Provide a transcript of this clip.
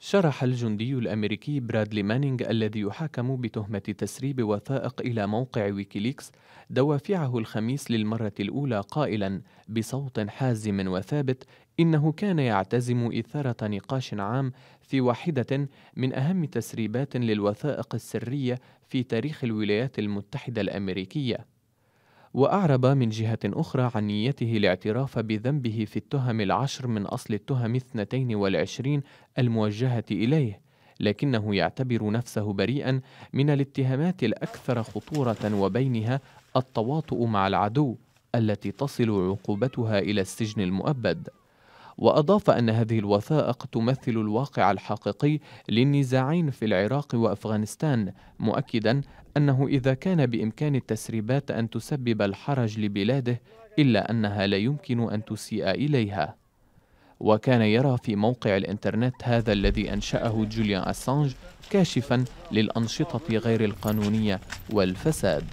شرح الجندي الأمريكي برادلي مانينغ الذي يحاكم بتهمة تسريب وثائق إلى موقع ويكيليكس دوافعه الخميس للمرة الأولى قائلا بصوت حازم وثابت إنه كان يعتزم إثارة نقاش عام في واحدة من أهم تسريبات للوثائق السرية في تاريخ الولايات المتحدة الأمريكية وأعرب من جهة أخرى عن نيته الاعتراف بذنبه في التهم العشر من أصل التهم 22 الموجهة إليه لكنه يعتبر نفسه بريئا من الاتهامات الأكثر خطورة وبينها التواطؤ مع العدو التي تصل عقوبتها إلى السجن المؤبد وأضاف أن هذه الوثائق تمثل الواقع الحقيقي للنزاعين في العراق وأفغانستان مؤكدا أنه إذا كان بإمكان التسريبات أن تسبب الحرج لبلاده إلا أنها لا يمكن أن تسيء إليها وكان يرى في موقع الإنترنت هذا الذي أنشأه جوليان أسانج كاشفا للأنشطة غير القانونية والفساد